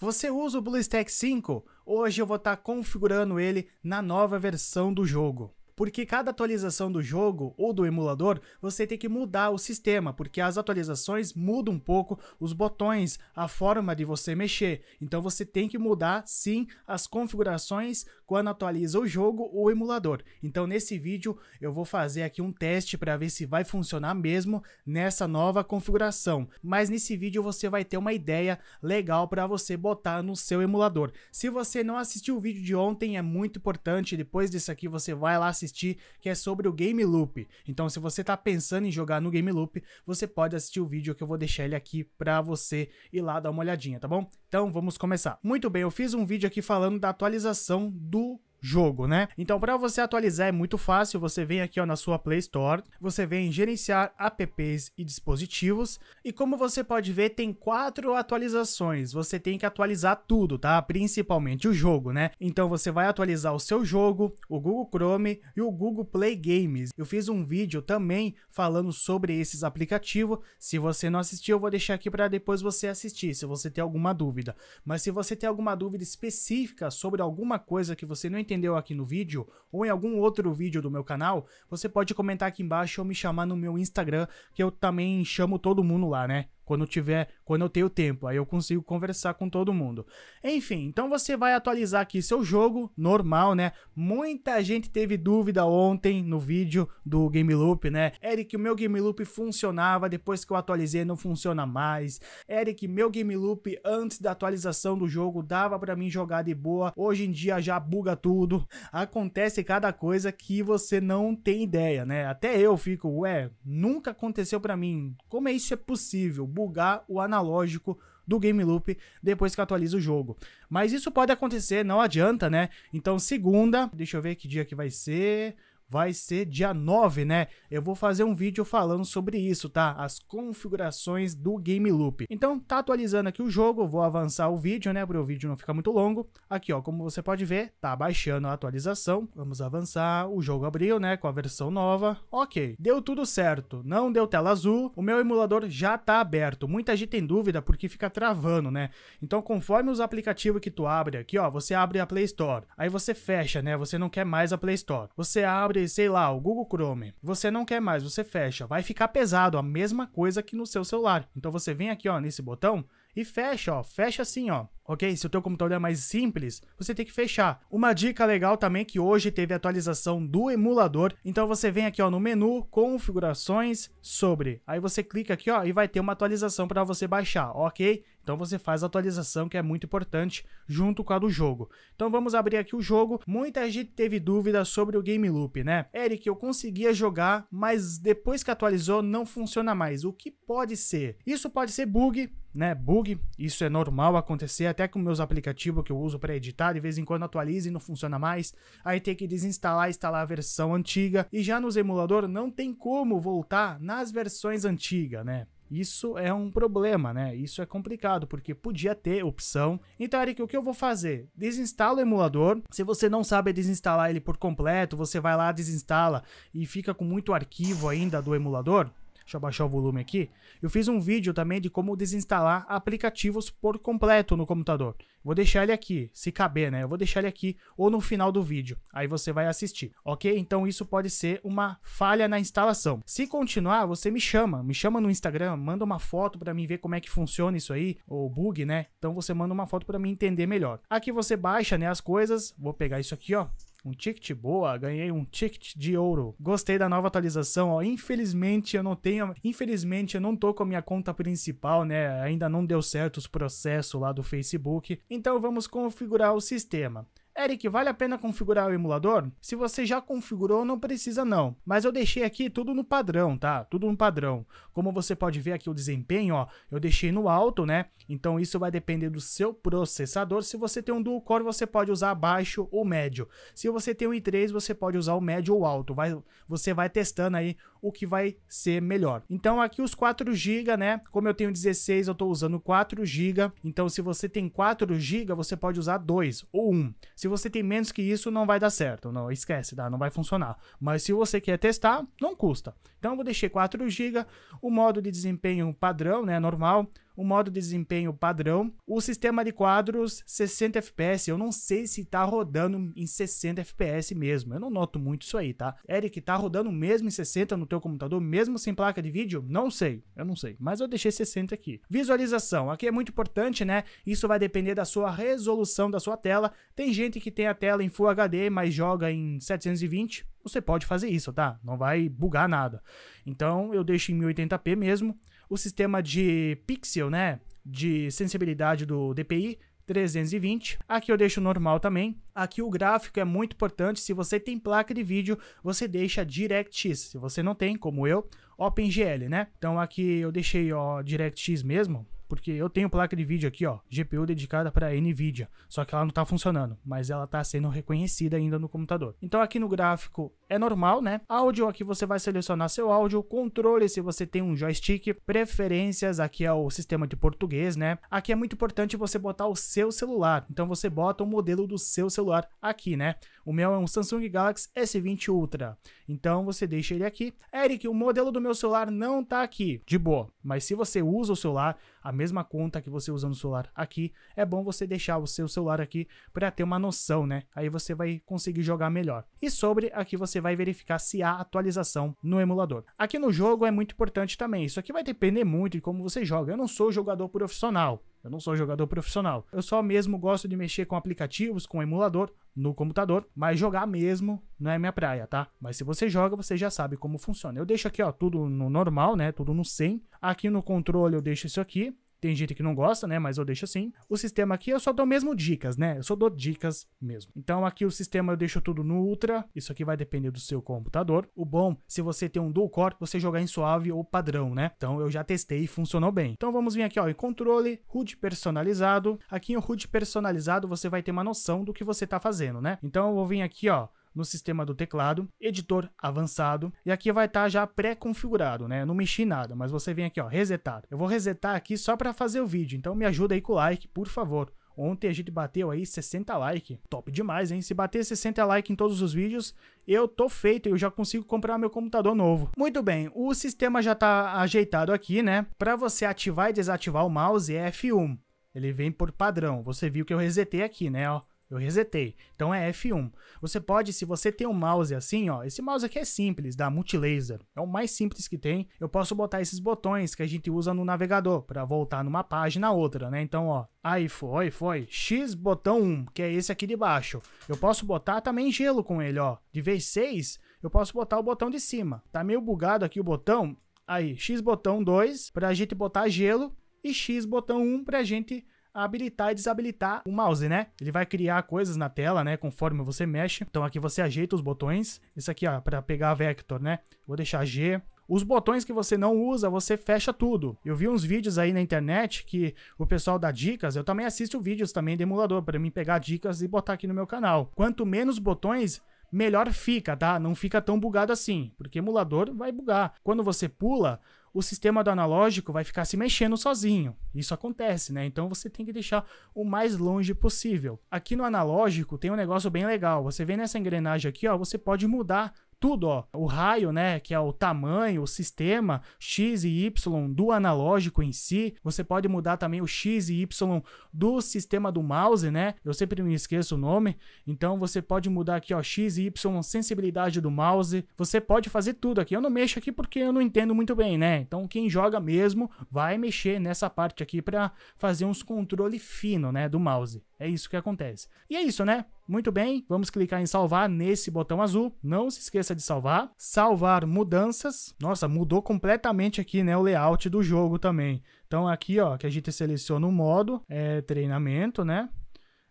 Você usa o BlueStack 5? Hoje eu vou estar tá configurando ele na nova versão do jogo porque cada atualização do jogo ou do emulador, você tem que mudar o sistema, porque as atualizações mudam um pouco os botões, a forma de você mexer. Então você tem que mudar sim as configurações quando atualiza o jogo ou o emulador. Então nesse vídeo eu vou fazer aqui um teste para ver se vai funcionar mesmo nessa nova configuração. Mas nesse vídeo você vai ter uma ideia legal para você botar no seu emulador. Se você não assistiu o vídeo de ontem, é muito importante, depois disso aqui você vai lá assistir assistir, que é sobre o Game Loop. Então, se você tá pensando em jogar no Game Loop, você pode assistir o vídeo que eu vou deixar ele aqui para você ir lá dar uma olhadinha, tá bom? Então, vamos começar. Muito bem, eu fiz um vídeo aqui falando da atualização do jogo, né? Então, para você atualizar é muito fácil, você vem aqui ó, na sua Play Store, você vem gerenciar apps e dispositivos, e como você pode ver, tem quatro atualizações, você tem que atualizar tudo, tá? Principalmente o jogo, né? Então, você vai atualizar o seu jogo, o Google Chrome e o Google Play Games. Eu fiz um vídeo também falando sobre esses aplicativos, se você não assistiu, eu vou deixar aqui para depois você assistir, se você tem alguma dúvida. Mas se você tem alguma dúvida específica sobre alguma coisa que você não entendeu aqui no vídeo ou em algum outro vídeo do meu canal, você pode comentar aqui embaixo ou me chamar no meu Instagram, que eu também chamo todo mundo lá, né? Quando eu tiver, quando eu tenho tempo, aí eu consigo conversar com todo mundo. Enfim, então você vai atualizar aqui seu jogo, normal, né? Muita gente teve dúvida ontem no vídeo do Game Loop, né? Eric, o meu Game Loop funcionava, depois que eu atualizei não funciona mais. Eric, meu Game Loop antes da atualização do jogo dava para mim jogar de boa, hoje em dia já buga tudo. Acontece cada coisa que você não tem ideia, né? Até eu fico, ué, nunca aconteceu para mim. Como é isso é possível? bugar o analógico do Game Loop depois que atualiza o jogo. Mas isso pode acontecer, não adianta, né? Então, segunda, deixa eu ver que dia que vai ser vai ser dia 9, né? Eu vou fazer um vídeo falando sobre isso, tá? As configurações do Game Loop. Então, tá atualizando aqui o jogo, vou avançar o vídeo, né? Para o vídeo não ficar muito longo. Aqui, ó, como você pode ver, tá baixando a atualização. Vamos avançar, o jogo abriu, né? Com a versão nova. Ok, deu tudo certo, não deu tela azul. O meu emulador já tá aberto. Muita gente tem dúvida porque fica travando, né? Então, conforme os aplicativos que tu abre aqui, ó, você abre a Play Store. Aí você fecha, né? Você não quer mais a Play Store. Você abre sei lá, o Google Chrome, você não quer mais, você fecha, vai ficar pesado, a mesma coisa que no seu celular. Então você vem aqui, ó, nesse botão e fecha, ó, fecha assim, ó ok? Se o teu computador é mais simples, você tem que fechar. Uma dica legal também é que hoje teve atualização do emulador, então você vem aqui ó no menu configurações sobre, aí você clica aqui ó e vai ter uma atualização para você baixar, ok? Então você faz a atualização que é muito importante junto com a do jogo. Então vamos abrir aqui o jogo. Muita gente teve dúvidas sobre o Game Loop, né? Eric, eu conseguia jogar, mas depois que atualizou não funciona mais. O que pode ser? Isso pode ser bug, né? Bug, isso é normal acontecer até com meus aplicativos que eu uso para editar, de vez em quando atualiza e não funciona mais. Aí tem que desinstalar, instalar a versão antiga. E já nos emulador não tem como voltar nas versões antigas, né? Isso é um problema, né? Isso é complicado, porque podia ter opção. Então, Eric, o que eu vou fazer? Desinstala o emulador. Se você não sabe desinstalar ele por completo, você vai lá, desinstala e fica com muito arquivo ainda do emulador. Deixa eu baixar o volume aqui. Eu fiz um vídeo também de como desinstalar aplicativos por completo no computador. Vou deixar ele aqui, se caber, né? Eu vou deixar ele aqui ou no final do vídeo. Aí você vai assistir, ok? Então isso pode ser uma falha na instalação. Se continuar, você me chama. Me chama no Instagram, manda uma foto para mim ver como é que funciona isso aí, ou bug, né? Então você manda uma foto para mim entender melhor. Aqui você baixa, né, as coisas. Vou pegar isso aqui, ó um ticket boa, ganhei um ticket de ouro. Gostei da nova atualização, ó. Infelizmente eu não tenho, infelizmente eu não tô com a minha conta principal, né? Ainda não deu certo os processos lá do Facebook. Então vamos configurar o sistema. Eric, vale a pena configurar o emulador? Se você já configurou, não precisa não. Mas eu deixei aqui tudo no padrão, tá? Tudo no padrão. Como você pode ver aqui o desempenho, ó, eu deixei no alto, né? Então isso vai depender do seu processador. Se você tem um dual core, você pode usar baixo ou médio. Se você tem um i3, você pode usar o médio ou alto. Vai, você vai testando aí o que vai ser melhor. Então aqui os 4 GB, né? Como eu tenho 16, eu estou usando 4 GB. Então se você tem 4 GB, você pode usar 2 ou 1. Se se você tem menos que isso, não vai dar certo. Não, esquece, tá? não vai funcionar. Mas se você quer testar, não custa. Então eu vou deixar 4 GB, o modo de desempenho padrão, né, normal, o modo de desempenho padrão, o sistema de quadros 60 FPS. Eu não sei se tá rodando em 60 FPS mesmo. Eu não noto muito isso aí, tá? Eric, tá rodando mesmo em 60 no teu computador, mesmo sem placa de vídeo? Não sei, eu não sei, mas eu deixei 60 aqui. Visualização, aqui é muito importante, né? Isso vai depender da sua resolução da sua tela. Tem gente que tem a tela em Full HD, mas joga em 720, você pode fazer isso, tá? Não vai bugar nada. Então eu deixo em 1080p mesmo o sistema de pixel, né? De sensibilidade do DPI, 320. Aqui eu deixo normal também. Aqui o gráfico é muito importante. Se você tem placa de vídeo, você deixa DirectX. Se você não tem, como eu, OpenGL, né? Então aqui eu deixei ó, DirectX mesmo, porque eu tenho placa de vídeo aqui, ó, GPU dedicada para NVIDIA, só que ela não está funcionando, mas ela está sendo reconhecida ainda no computador. Então aqui no gráfico é normal, né? Áudio aqui você vai selecionar seu áudio, controle se você tem um joystick, preferências aqui é o sistema de português, né? Aqui é muito importante você botar o seu celular, então você bota o modelo do seu celular celular aqui, né? O meu é um Samsung Galaxy S20 Ultra. Então você deixa ele aqui. Eric, o modelo do meu celular não tá aqui. De boa. Mas se você usa o celular, a mesma conta que você usa no celular aqui, é bom você deixar o seu celular aqui para ter uma noção, né? Aí você vai conseguir jogar melhor. E sobre aqui você vai verificar se há atualização no emulador. Aqui no jogo é muito importante também. Isso aqui vai depender muito de como você joga. Eu não sou jogador profissional, eu não sou jogador profissional. Eu só mesmo gosto de mexer com aplicativos, com emulador, no computador, mas jogar mesmo não é minha praia, tá? Mas se você joga, você já sabe como funciona. Eu deixo aqui, ó, tudo no normal, né? Tudo no 100. Aqui no controle eu deixo isso aqui. Tem gente que não gosta, né? Mas eu deixo assim. O sistema aqui eu só dou mesmo dicas, né? Eu só dou dicas mesmo. Então aqui o sistema eu deixo tudo no Ultra. Isso aqui vai depender do seu computador. O bom, se você tem um dual core, você jogar em suave ou padrão, né? Então eu já testei e funcionou bem. Então vamos vir aqui, ó, em controle, HUD personalizado. Aqui em HUD personalizado você vai ter uma noção do que você tá fazendo, né? Então eu vou vir aqui, ó, no sistema do teclado, editor avançado, e aqui vai estar tá já pré-configurado, né? não mexi nada, mas você vem aqui, ó, resetar. Eu vou resetar aqui só para fazer o vídeo, então me ajuda aí com o like, por favor. Ontem a gente bateu aí 60 like, top demais, hein? Se bater 60 like em todos os vídeos, eu tô feito, eu já consigo comprar meu computador novo. Muito bem, o sistema já tá ajeitado aqui, né? Para você ativar e desativar o mouse é F1. Ele vem por padrão. Você viu que eu resetei aqui, né? Ó, eu resetei. Então é F1. Você pode, se você tem um mouse assim, ó, esse mouse aqui é simples, da Multilaser. É o mais simples que tem. Eu posso botar esses botões que a gente usa no navegador para voltar numa página a outra, né? Então, ó, aí foi, foi. X botão 1, que é esse aqui de baixo. Eu posso botar também gelo com ele, ó. De vez 6, eu posso botar o botão de cima. Tá meio bugado aqui o botão. Aí, X botão 2 para a gente botar gelo e X botão 1 para a gente habilitar e desabilitar o mouse, né? Ele vai criar coisas na tela, né? Conforme você mexe. Então aqui você ajeita os botões. Isso aqui, ó, para pegar a vector, né? Vou deixar G. Os botões que você não usa, você fecha tudo. Eu vi uns vídeos aí na internet que o pessoal dá dicas. Eu também assisto vídeos também de emulador para mim pegar dicas e botar aqui no meu canal. Quanto menos botões, melhor fica, tá? Não fica tão bugado assim, porque emulador vai bugar. Quando você pula, o sistema do analógico vai ficar se mexendo sozinho. Isso acontece, né? Então você tem que deixar o mais longe possível. Aqui no analógico tem um negócio bem legal. Você vê nessa engrenagem aqui, ó, você pode mudar tudo, ó. O raio, né, que é o tamanho, o sistema X e Y do analógico em si. Você pode mudar também o X e Y do sistema do mouse, né? Eu sempre me esqueço o nome. Então você pode mudar aqui, ó, X e Y, sensibilidade do mouse. Você pode fazer tudo aqui. Eu não mexo aqui porque eu não entendo muito bem, né? Então quem joga mesmo vai mexer nessa parte aqui para fazer uns controle fino, né, do mouse. É isso que acontece. E é isso, né? Muito bem, vamos clicar em salvar nesse botão azul. Não se esqueça de salvar. Salvar mudanças. Nossa, mudou completamente aqui, né, o layout do jogo também. Então aqui, ó, que a gente seleciona o modo, é treinamento, né?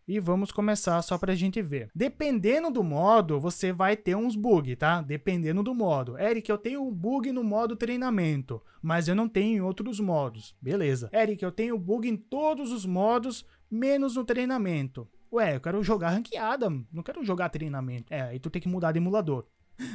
e vamos começar só para a gente ver. Dependendo do modo, você vai ter uns bug, tá? Dependendo do modo. Eric, eu tenho um bug no modo treinamento, mas eu não tenho em outros modos. Beleza. Eric, eu tenho bug em todos os modos, menos no treinamento. Ué, eu quero jogar ranqueada, não quero jogar treinamento. É, aí tu tem que mudar de emulador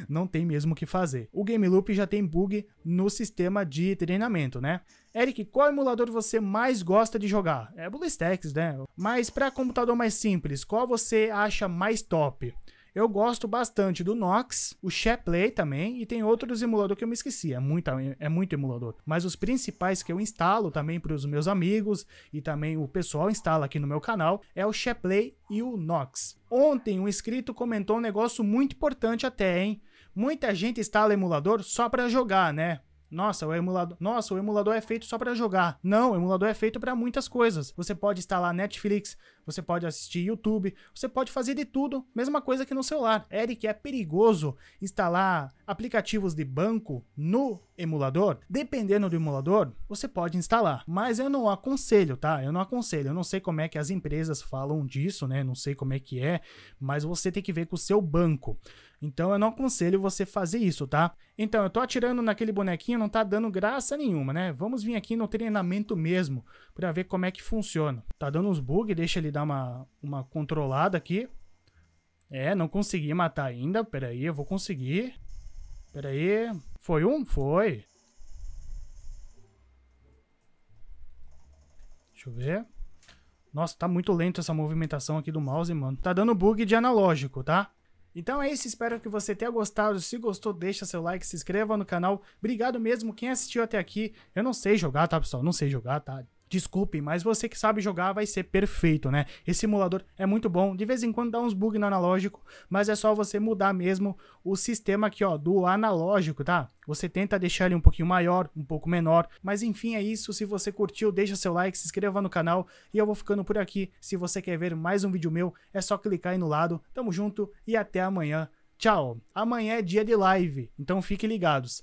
não tem mesmo o que fazer. O Game Loop já tem bug no sistema de treinamento, né? Eric, qual emulador você mais gosta de jogar? É BlueStacks, né? Mas para computador mais simples, qual você acha mais top? Eu gosto bastante do Nox, o SharePlay também, e tem outros emulador que eu me esqueci. É muito, é muito emulador. Mas os principais que eu instalo também para os meus amigos e também o pessoal instala aqui no meu canal é o SharePlay e o Nox. Ontem um inscrito comentou um negócio muito importante até, hein? Muita gente instala emulador só para jogar, né? Nossa, o emulador, nossa, o emulador é feito só para jogar. Não, o emulador é feito para muitas coisas. Você pode instalar Netflix, você pode assistir YouTube, você pode fazer de tudo, mesma coisa que no celular. Eric, é perigoso instalar aplicativos de banco no emulador? Dependendo do emulador, você pode instalar, mas eu não aconselho, tá? Eu não aconselho, eu não sei como é que as empresas falam disso, né? Não sei como é que é, mas você tem que ver com o seu banco. Então eu não aconselho você fazer isso, tá? Então eu tô atirando naquele bonequinho, não tá dando graça nenhuma, né? Vamos vir aqui no treinamento mesmo para ver como é que funciona. Tá dando uns bugs, deixa ele dar uma, uma controlada aqui. É, não consegui matar ainda. Pera aí, eu vou conseguir. Pera aí. Foi um? Foi. Deixa eu ver. Nossa, tá muito lento essa movimentação aqui do mouse, mano. Tá dando bug de analógico, tá? Então é isso, espero que você tenha gostado. Se gostou, deixa seu like, se inscreva no canal. Obrigado mesmo quem assistiu até aqui. Eu não sei jogar, tá, pessoal? Não sei jogar, tá? Desculpe, mas você que sabe jogar vai ser perfeito, né? Esse simulador é muito bom, de vez em quando dá uns bugs no analógico, mas é só você mudar mesmo o sistema aqui, ó, do analógico, tá? Você tenta deixar ele um pouquinho maior, um pouco menor, mas enfim, é isso. Se você curtiu, deixa seu like, se inscreva no canal e eu vou ficando por aqui. Se você quer ver mais um vídeo meu, é só clicar aí no lado. Tamo junto e até amanhã. Tchau. Amanhã é dia de live, então fiquem ligados.